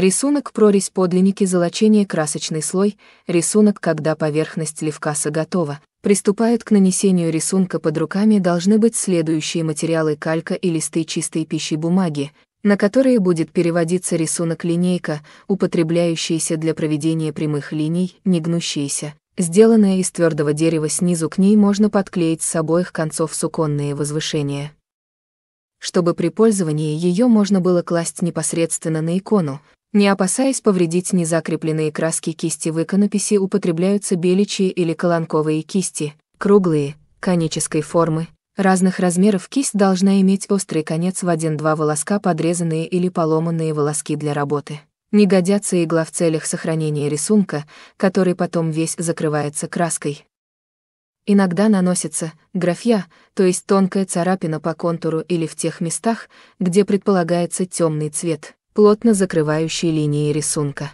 Рисунок прорезь подлинники золочение красочный слой, рисунок когда поверхность левкаса готова, приступают к нанесению рисунка под руками должны быть следующие материалы калька и листы чистой пищи бумаги, на которые будет переводиться рисунок линейка, употребляющаяся для проведения прямых линий, не гнущаяся, сделанная из твердого дерева снизу к ней можно подклеить с обоих концов суконные возвышения чтобы при пользовании ее можно было класть непосредственно на икону, не опасаясь повредить незакрепленные краски кисти в иконописи употребляются беличьи или колонковые кисти, круглые, конической формы, разных размеров кисть должна иметь острый конец в один-два волоска подрезанные или поломанные волоски для работы. Не годятся игла в целях сохранения рисунка, который потом весь закрывается краской. Иногда наносится графья, то есть тонкая царапина по контуру или в тех местах, где предполагается темный цвет плотно закрывающей линии рисунка.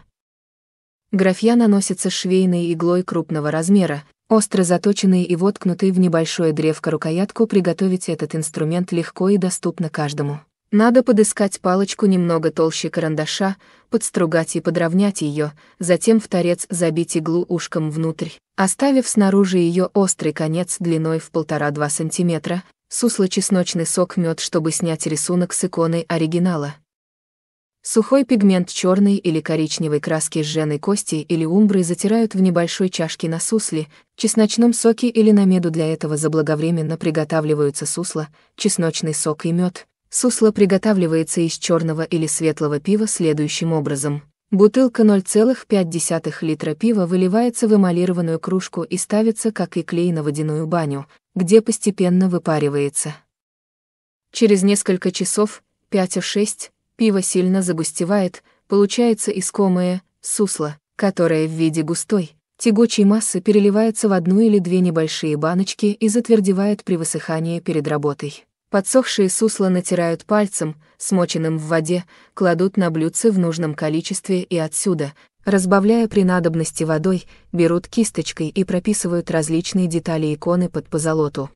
Графья наносится швейной иглой крупного размера, остро заточенные и воткнутой в небольшое древко рукоятку. Приготовить этот инструмент легко и доступно каждому. Надо подыскать палочку немного толще карандаша, подстругать и подровнять ее, затем в торец забить иглу ушком внутрь, оставив снаружи ее острый конец длиной в полтора-два сантиметра. сусло-чесночный сок мед, чтобы снять рисунок с иконы оригинала. Сухой пигмент черной или коричневой краски с жженой кости или умбры затирают в небольшой чашке на сусле, чесночном соке или на меду для этого заблаговременно приготавливаются сусло, чесночный сок и мед. Сусло приготавливается из черного или светлого пива следующим образом. Бутылка 0,5 литра пива выливается в эмалированную кружку и ставится, как и клей, на водяную баню, где постепенно выпаривается. Через несколько часов, 5-6, Пиво сильно загустевает, получается искомое сусло, которое в виде густой, тягучей массы переливается в одну или две небольшие баночки и затвердевает при высыхании перед работой. Подсохшие сусла натирают пальцем, смоченным в воде, кладут на блюдце в нужном количестве и отсюда, разбавляя при надобности водой, берут кисточкой и прописывают различные детали иконы под позолоту.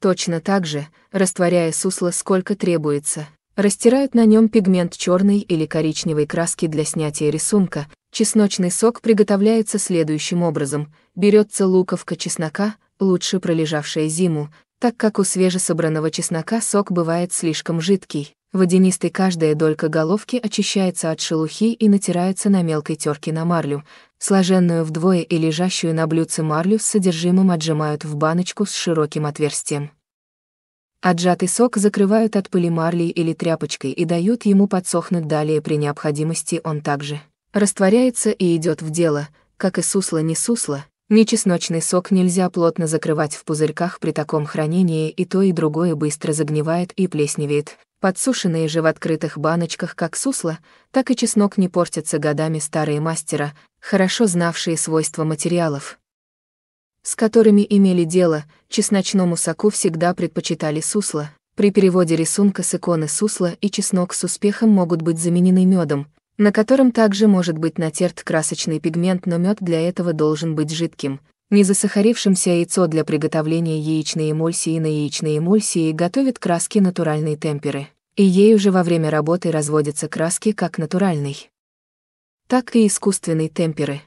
Точно так же, растворяя сусло сколько требуется, Растирают на нем пигмент черной или коричневой краски для снятия рисунка. Чесночный сок приготовляется следующим образом. Берется луковка чеснока, лучше пролежавшая зиму, так как у свежесобранного чеснока сок бывает слишком жидкий. Водянистой каждая долька головки очищается от шелухи и натирается на мелкой терке на марлю. Сложенную вдвое и лежащую на блюдце марлю с содержимым отжимают в баночку с широким отверстием. Отжатый а сок закрывают от пыли марлей или тряпочкой и дают ему подсохнуть далее при необходимости он также растворяется и идет в дело, как и сусло не сусло. Ни чесночный сок нельзя плотно закрывать в пузырьках при таком хранении, и то и другое быстро загнивает и плесневеет. Подсушенные же в открытых баночках как сусло, так и чеснок не портятся годами старые мастера, хорошо знавшие свойства материалов с которыми имели дело, чесночному соку всегда предпочитали сусло. При переводе рисунка с иконы сусла и чеснок с успехом могут быть заменены медом, на котором также может быть натерт красочный пигмент, но мед для этого должен быть жидким. Не засахарившимся яйцо для приготовления яичной эмульсии на яичной эмульсии готовят краски натуральной темперы, и ей уже во время работы разводятся краски как натуральной, так и искусственной темперы.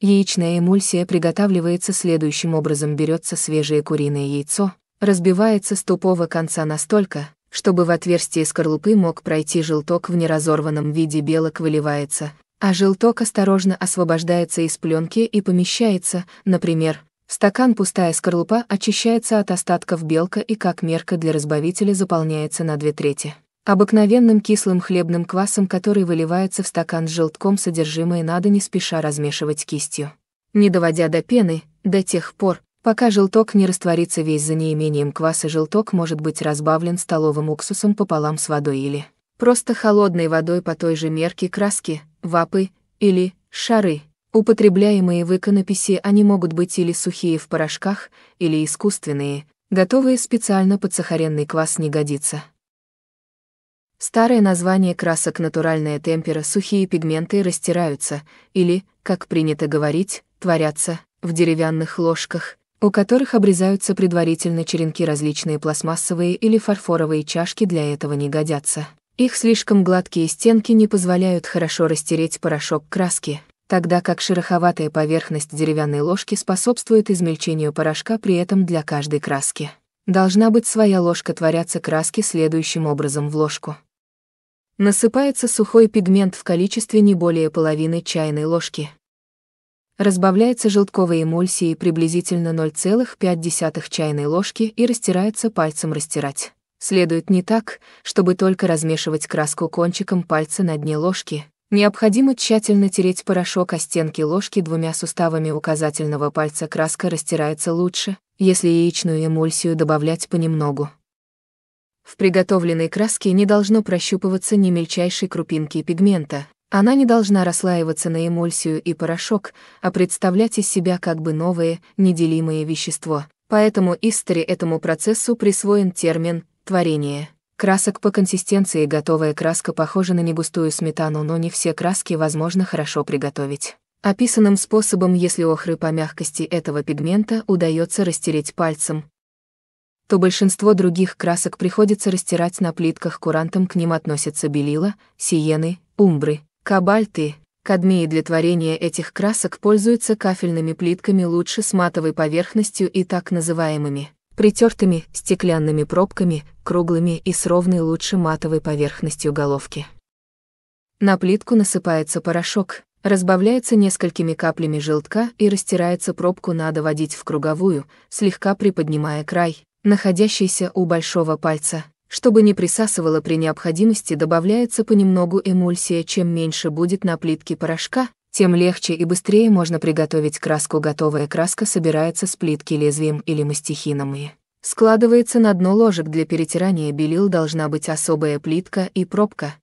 Яичная эмульсия приготавливается следующим образом. Берется свежее куриное яйцо, разбивается с тупого конца настолько, чтобы в отверстие скорлупы мог пройти желток в неразорванном виде белок выливается, а желток осторожно освобождается из пленки и помещается, например, в стакан пустая скорлупа очищается от остатков белка и как мерка для разбавителя заполняется на две трети. Обыкновенным кислым хлебным квасом, который выливается в стакан с желтком, содержимое надо не спеша размешивать кистью, не доводя до пены, до тех пор, пока желток не растворится весь за неимением кваса, желток может быть разбавлен столовым уксусом пополам с водой или просто холодной водой по той же мерке краски, вапы или шары. Употребляемые в иконописи они могут быть или сухие в порошках, или искусственные, готовые специально под сахаренный квас не годится. Старое название красок натуральная темпера сухие пигменты растираются, или, как принято говорить, творятся, в деревянных ложках, у которых обрезаются предварительно черенки различные пластмассовые или фарфоровые чашки для этого не годятся. Их слишком гладкие стенки не позволяют хорошо растереть порошок краски, тогда как шероховатая поверхность деревянной ложки способствует измельчению порошка при этом для каждой краски. Должна быть своя ложка творятся краски следующим образом в ложку. Насыпается сухой пигмент в количестве не более половины чайной ложки. Разбавляется желтковой эмульсией приблизительно 0,5 чайной ложки и растирается пальцем растирать. Следует не так, чтобы только размешивать краску кончиком пальца на дне ложки. Необходимо тщательно тереть порошок о стенки ложки двумя суставами указательного пальца краска растирается лучше, если яичную эмульсию добавлять понемногу. В приготовленной краске не должно прощупываться ни мельчайшей крупинки пигмента. Она не должна расслаиваться на эмульсию и порошок, а представлять из себя как бы новое, неделимое вещество. Поэтому истори этому процессу присвоен термин «творение». Красок по консистенции готовая краска похожа на негустую сметану, но не все краски возможно хорошо приготовить. Описанным способом, если охры по мягкости этого пигмента удается растереть пальцем, то большинство других красок приходится растирать на плитках курантом к ним относятся белила, сиены, умбры, кабальты, кадмии для творения этих красок пользуются кафельными плитками лучше с матовой поверхностью и так называемыми притертыми стеклянными пробками, круглыми и с ровной лучше матовой поверхностью головки. На плитку насыпается порошок, разбавляется несколькими каплями желтка и растирается пробку надо водить в круговую, слегка приподнимая край, находящийся у большого пальца, чтобы не присасывало при необходимости, добавляется понемногу эмульсия. Чем меньше будет на плитке порошка, тем легче и быстрее можно приготовить краску. Готовая краска собирается с плитки лезвием или мастихином и складывается на дно ложек для перетирания белил должна быть особая плитка и пробка.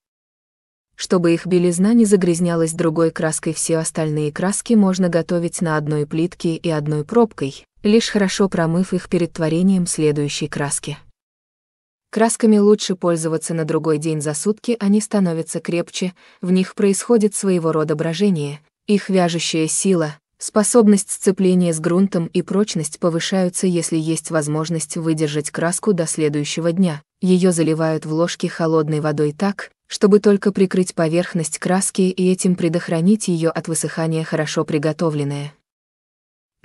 Чтобы их белизна не загрязнялась другой краской, все остальные краски можно готовить на одной плитке и одной пробкой лишь хорошо промыв их перед творением следующей краски. Красками лучше пользоваться на другой день за сутки, они становятся крепче, в них происходит своего рода брожение, их вяжущая сила, способность сцепления с грунтом и прочность повышаются, если есть возможность выдержать краску до следующего дня. Ее заливают в ложки холодной водой так, чтобы только прикрыть поверхность краски и этим предохранить ее от высыхания хорошо приготовленная.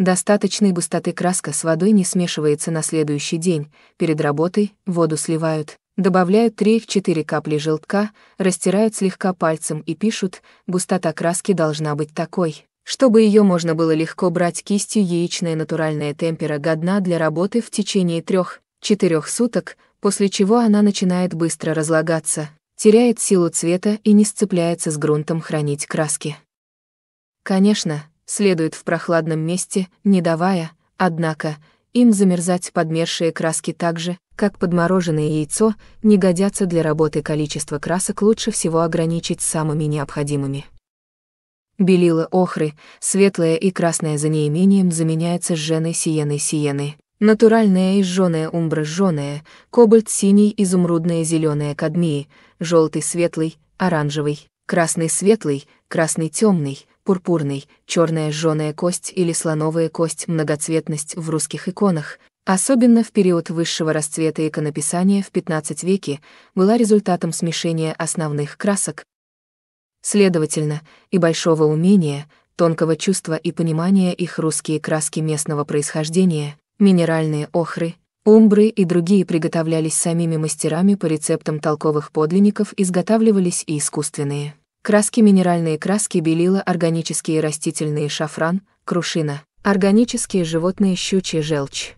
Достаточной густоты краска с водой не смешивается на следующий день, перед работой воду сливают, добавляют 3-4 капли желтка, растирают слегка пальцем и пишут, густота краски должна быть такой, чтобы ее можно было легко брать кистью яичная натуральная темпера годна для работы в течение 3-4 суток, после чего она начинает быстро разлагаться, теряет силу цвета и не сцепляется с грунтом хранить краски. Конечно, следует в прохладном месте, не давая, однако, им замерзать подмерзшие краски так же, как подмороженное яйцо, не годятся для работы количество красок лучше всего ограничить самыми необходимыми. Белила охры, светлая и красная за неимением заменяется сженой сиеной сиены. Натуральная и жжёная умбра жжёная, кобальт синий, изумрудная зеленая кадмии, желтый светлый, оранжевый, красный светлый, красный темный, пурпурный, черная жженая кость или слоновая кость многоцветность в русских иконах, особенно в период высшего расцвета иконописания в XV веке, была результатом смешения основных красок, следовательно, и большого умения, тонкого чувства и понимания их русские краски местного происхождения, минеральные охры, умбры и другие приготовлялись самими мастерами по рецептам толковых подлинников, изготавливались и искусственные. Краски минеральные краски белила органические растительные шафран, крушина, органические животные щучья желчь.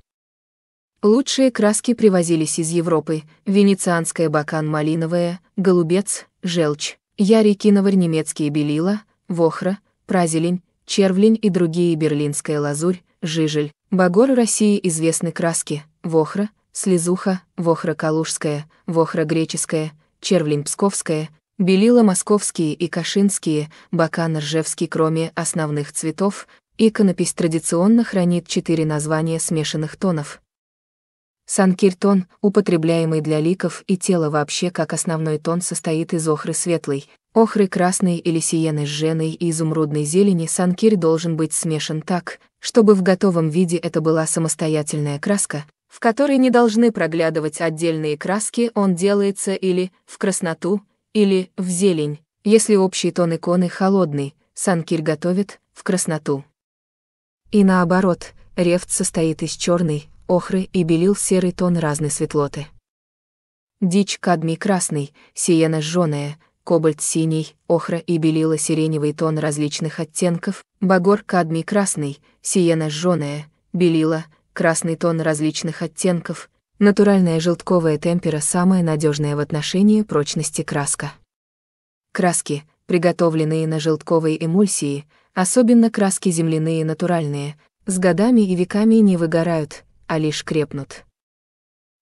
Лучшие краски привозились из Европы, венецианская бакан малиновая, голубец, желчь, ярикиноварь немецкие белила, вохра, празелень, червлень и другие берлинская лазурь, жижель, багор России известны краски, вохра, слезуха, вохра калужская, вохра греческая, червлень псковская, Белила московские и кашинские, бакан ржевский кроме основных цветов, иконопись традиционно хранит четыре названия смешанных тонов. Санкиртон, употребляемый для ликов и тела вообще как основной тон состоит из охры светлой, охры красной или сиены с женой и изумрудной зелени санкир должен быть смешан так, чтобы в готовом виде это была самостоятельная краска, в которой не должны проглядывать отдельные краски, он делается или в красноту, или в зелень, если общий тон иконы холодный, Санкирь готовит в красноту. И наоборот, рефт состоит из черной, охры и белил серый тон разной светлоты. Дичь кадмий красный, сиена жженая, кобальт синий, охра и белила сиреневый тон различных оттенков, багор кадмий красный, сиена жженая, белила, красный тон различных оттенков, Натуральная желтковая темпера самая надежная в отношении прочности краска. Краски, приготовленные на желтковой эмульсии, особенно краски земляные натуральные, с годами и веками не выгорают, а лишь крепнут.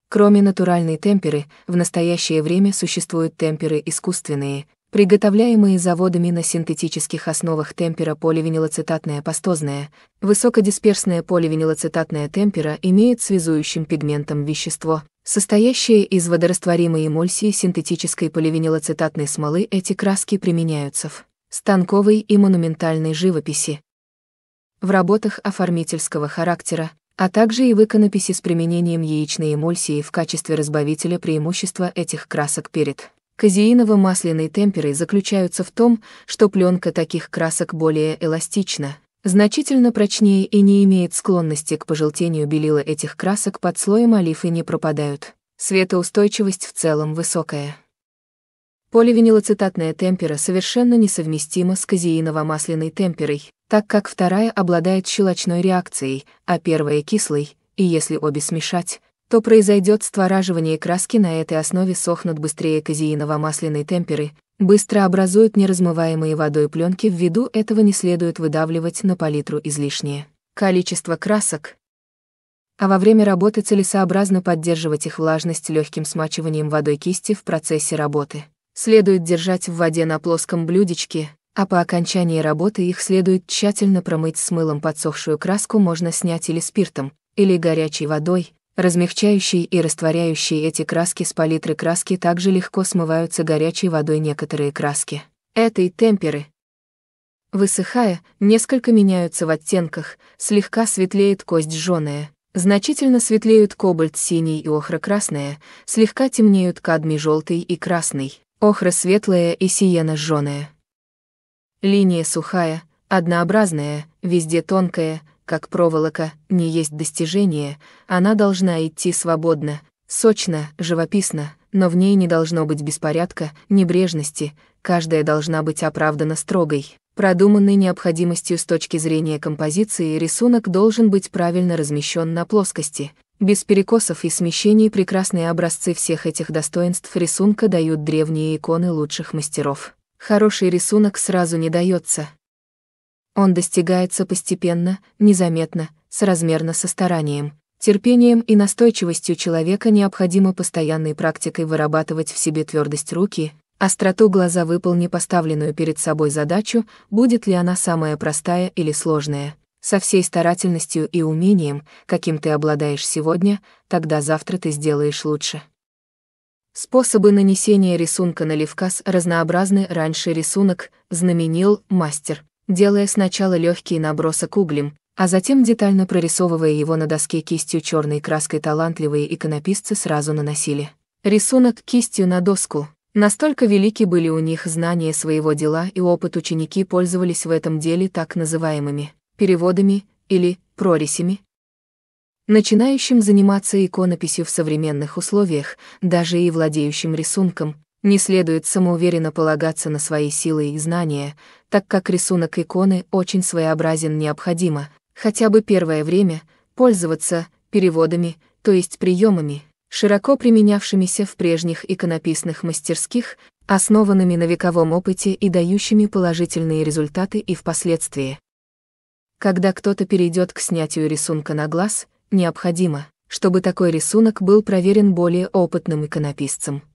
Кроме натуральной темперы, в настоящее время существуют темперы искусственные, приготовляемые заводами на синтетических основах темпера поливинилоцитатная пастозная, высокодисперсная поливинилоцитатная темпера имеет связующим пигментом вещество, состоящее из водорастворимой эмульсии синтетической поливинилоцитатной смолы эти краски применяются в станковой и монументальной живописи, в работах оформительского характера, а также и в иконописи с применением яичной эмульсии в качестве разбавителя преимущества этих красок перед казеиново-масляной темперы заключаются в том, что пленка таких красок более эластична, значительно прочнее и не имеет склонности к пожелтению белила этих красок под слоем олифы не пропадают. Светоустойчивость в целом высокая. Поливинилоцетатная темпера совершенно несовместима с казеиново-масляной темперой, так как вторая обладает щелочной реакцией, а первая — кислой, и если обе смешать, то произойдет створаживание краски на этой основе сохнут быстрее казеиново-масляной темперы, быстро образуют неразмываемые водой пленки, ввиду этого не следует выдавливать на палитру излишнее количество красок, а во время работы целесообразно поддерживать их влажность легким смачиванием водой кисти в процессе работы. Следует держать в воде на плоском блюдечке, а по окончании работы их следует тщательно промыть с мылом подсохшую краску можно снять или спиртом, или горячей водой, Размягчающие и растворяющие эти краски с палитры краски также легко смываются горячей водой некоторые краски. Это и темперы. Высыхая, несколько меняются в оттенках, слегка светлеет кость жженая, значительно светлеют кобальт синий и охра красная, слегка темнеют кадмий желтый и красный, охра светлая и сиена жженая. Линия сухая, однообразная, везде тонкая, как проволока, не есть достижение, она должна идти свободно, сочно, живописно, но в ней не должно быть беспорядка, небрежности, каждая должна быть оправдана строгой. Продуманной необходимостью с точки зрения композиции рисунок должен быть правильно размещен на плоскости. Без перекосов и смещений прекрасные образцы всех этих достоинств рисунка дают древние иконы лучших мастеров. Хороший рисунок сразу не дается. Он достигается постепенно, незаметно, соразмерно со старанием, терпением и настойчивостью человека необходимо постоянной практикой вырабатывать в себе твердость руки, остроту глаза выполни поставленную перед собой задачу, будет ли она самая простая или сложная. Со всей старательностью и умением, каким ты обладаешь сегодня, тогда завтра ты сделаешь лучше. Способы нанесения рисунка на левкас разнообразны. Раньше рисунок знаменил мастер, делая сначала легкий набросок углем, а затем детально прорисовывая его на доске кистью черной краской талантливые иконописцы сразу наносили. Рисунок кистью на доску. Настолько велики были у них знания своего дела и опыт ученики пользовались в этом деле так называемыми переводами или прорисями. Начинающим заниматься иконописью в современных условиях, даже и владеющим рисунком, не следует самоуверенно полагаться на свои силы и знания, так как рисунок иконы очень своеобразен необходимо, хотя бы первое время, пользоваться переводами, то есть приемами, широко применявшимися в прежних иконописных мастерских, основанными на вековом опыте и дающими положительные результаты и впоследствии. Когда кто-то перейдет к снятию рисунка на глаз, необходимо, чтобы такой рисунок был проверен более опытным иконописцем.